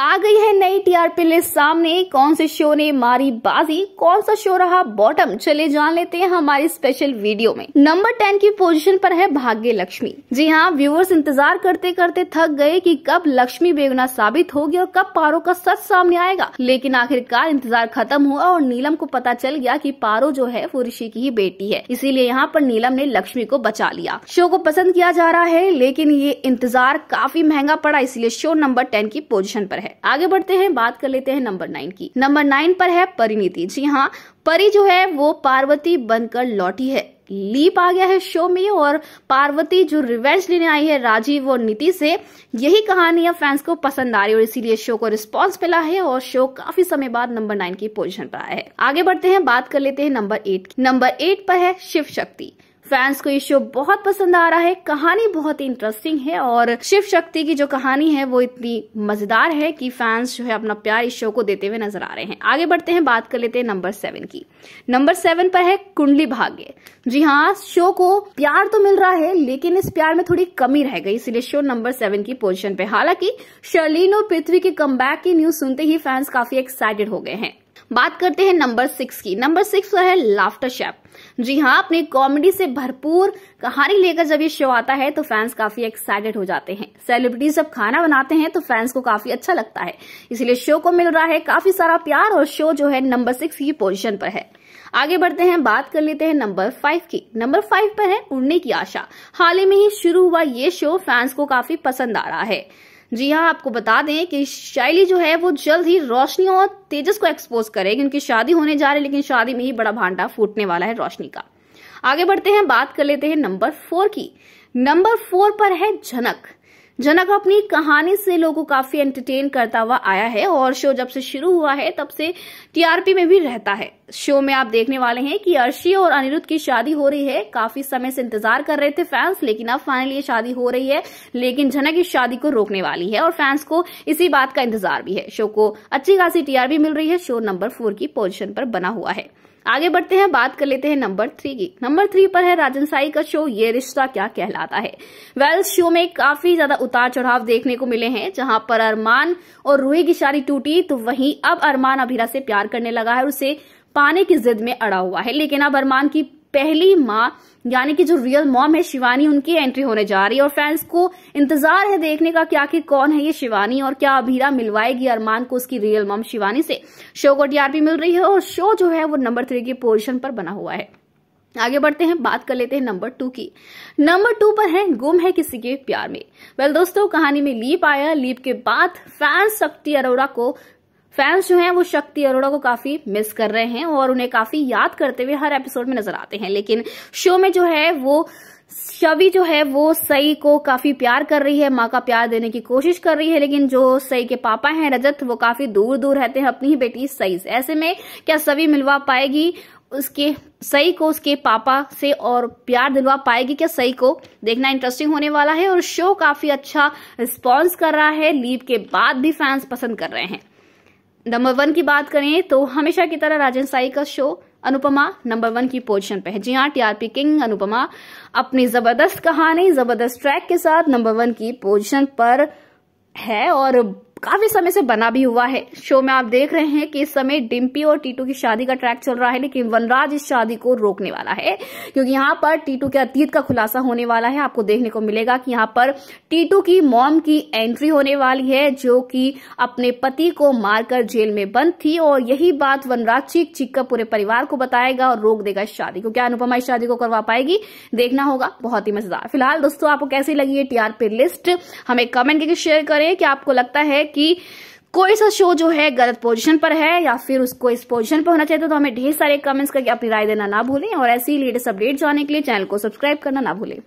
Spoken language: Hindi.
आ गई है नई टीआरपी लिस्ट सामने कौन से शो ने मारी बाजी कौन सा शो रहा बॉटम चले जान लेते हैं हमारी स्पेशल वीडियो में नंबर टेन की पोजीशन पर है भाग्य लक्ष्मी जी हाँ व्यूअर्स इंतजार करते करते थक गए कि कब लक्ष्मी बेगुना साबित होगी और कब पारो का सच सामने आएगा लेकिन आखिरकार इंतजार खत्म हुआ और नीलम को पता चल गया की पारो जो है वो ऋषि की ही बेटी है इसीलिए यहाँ पर नीलम ने लक्ष्मी को बचा लिया शो को पसंद किया जा रहा है लेकिन ये इंतजार काफी महंगा पड़ा इसलिए शो नंबर टेन की पोजिशन पर है है आगे बढ़ते हैं बात कर लेते हैं नंबर नाइन की नंबर नाइन पर है परिणीति जी हाँ परी जो है वो पार्वती बनकर लौटी है लीप आ गया है शो में और पार्वती जो रिवेंज लेने आई है राजीव और नीति से यही कहानी अब फैंस को पसंद आ रही है और इसीलिए शो को रिस्पांस मिला है और शो काफी समय बाद नंबर नाइन की पोजीशन पर आया है आगे बढ़ते हैं बात कर लेते हैं नंबर एट की नंबर एट पर है शिव शक्ति फैंस को ये शो बहुत पसंद आ रहा है कहानी बहुत ही इंटरेस्टिंग है और शिव शक्ति की जो कहानी है वो इतनी मजेदार है कि फैंस जो है अपना प्यार इस शो को देते हुए नजर आ रहे हैं आगे बढ़ते हैं बात कर लेते हैं नंबर सेवन की नंबर सेवन पर है कुंडली भाग्य जी हाँ शो को प्यार तो मिल रहा है लेकिन इस प्यार में थोड़ी कमी रह गई इसलिए शो नंबर सेवन की पोजिशन पे हालांकि शर्लिन और पृथ्वी के कम की न्यूज सुनते ही फैंस काफी एक्साइटेड हो गए हैं बात करते हैं नंबर सिक्स की नंबर सिक्स है लाफ्टर शेफ जी हाँ अपने कॉमेडी से भरपूर कहानी लेकर जब ये शो आता है तो फैंस काफी एक्साइटेड हो जाते हैं सेलिब्रिटीज जब खाना बनाते हैं तो फैंस को काफी अच्छा लगता है इसलिए शो को मिल रहा है काफी सारा प्यार और शो जो है नंबर सिक्स की पोजिशन पर है आगे बढ़ते हैं बात कर लेते हैं नंबर फाइव की नंबर फाइव पर है उड़ने की आशा हाल ही में ही शुरू हुआ ये शो फैंस को काफी पसंद आ रहा है जी हाँ आपको बता दें कि शैली जो है वो जल्द ही रोशनी और तेजस को एक्सपोज करेगी उनकी शादी होने जा रही है लेकिन शादी में ही बड़ा भांडा फूटने वाला है रोशनी का आगे बढ़ते हैं बात कर लेते हैं नंबर फोर की नंबर फोर पर है झनक जनक अपनी कहानी से लोगों को काफी एंटरटेन करता हुआ आया है और शो जब से शुरू हुआ है तब से टीआरपी में भी रहता है शो में आप देखने वाले हैं कि अर्शी और अनिरुद्ध की शादी हो रही है काफी समय से इंतजार कर रहे थे फैंस लेकिन अब फाइनली ये शादी हो रही है लेकिन झनक इस शादी को रोकने वाली है और फैंस को इसी बात का इंतजार भी है शो को अच्छी खासी टीआरपी मिल रही है शो नंबर फोर की पोजिशन पर बना हुआ है आगे बढ़ते हैं बात कर लेते हैं नंबर थ्री की नंबर थ्री पर है राजन साई का शो ये रिश्ता क्या कहलाता है वेल शो में काफी ज्यादा उतार चढ़ाव देखने को मिले हैं जहां पर अरमान और रूही की शादी टूटी तो वहीं अब अरमान अभीरा से प्यार करने लगा है और उसे पाने की जिद में अड़ा हुआ है लेकिन अब अरमान की पहली माँ यानी कि जो रियल मॉम है शिवानी उनकी एंट्री होने जा रही है और फैंस को इंतजार है देखने का क्या कि कौन है ये शिवानी और क्या अभीरा मिलवाएगी अरमान को उसकी रियल मॉम शिवानी से शो को टीआरपी मिल रही है और शो जो है वो नंबर थ्री की पोजिशन पर बना हुआ है आगे बढ़ते हैं बात कर लेते हैं नंबर टू की नंबर टू पर है गुम है किसी के प्यार में वेल दोस्तों कहानी में लीप आया लीप के बाद फैंस शक्ति अरोड़ा को फैंस जो हैं वो शक्ति अरोड़ा को काफी मिस कर रहे हैं और उन्हें काफी याद करते हुए हर एपिसोड में नजर आते हैं लेकिन शो में जो है वो शवि जो है वो सई को काफी प्यार कर रही है माँ का प्यार देने की कोशिश कर रही है लेकिन जो सई के पापा हैं रजत वो काफी दूर दूर रहते हैं अपनी ही बेटी सई से ऐसे में क्या सवि मिलवा पाएगी उसके सई को उसके पापा से और प्यार दिलवा पाएगी क्या सई को देखना इंटरेस्टिंग होने वाला है और शो काफी अच्छा रिस्पॉन्स कर रहा है लीव के बाद भी फैंस पसंद कर रहे हैं नंबर वन की बात करें तो हमेशा की तरह राजन साई का शो अनुपमा नंबर वन की पोजीशन पे है जी हाँ टीआरपी किंग अनुपमा अपनी जबरदस्त कहानी जबरदस्त ट्रैक के साथ नंबर वन की पोजीशन पर है और काफी समय से बना भी हुआ है शो में आप देख रहे हैं कि इस समय डिम्पी और टीटू की शादी का ट्रैक चल रहा है लेकिन वनराज इस शादी को रोकने वाला है क्योंकि यहाँ पर टीटू के अतीत का खुलासा होने वाला है आपको देखने को मिलेगा कि यहाँ पर टीटू की मॉम की एंट्री होने वाली है जो कि अपने पति को मारकर जेल में बंद थी और यही बात वनराज चीख चीख कर पूरे परिवार को बताएगा और रोक देगा इस शादी को क्या अनुपमा इस शादी को करवा पाएगी देखना होगा बहुत ही मजेदार फिलहाल दोस्तों आपको कैसी लगी है टीआरपी लिस्ट हमें कमेंट करके शेयर करें कि आपको लगता है कि कोई सा शो जो है गलत पोजीशन पर है या फिर उसको इस पोजीशन पर होना चाहिए तो हमें ढेर सारे कमेंट्स करके अपनी राय देना ना भूलें और ऐसी लेटेस्ट अपडेट जाने के लिए चैनल को सब्सक्राइब करना ना भूलें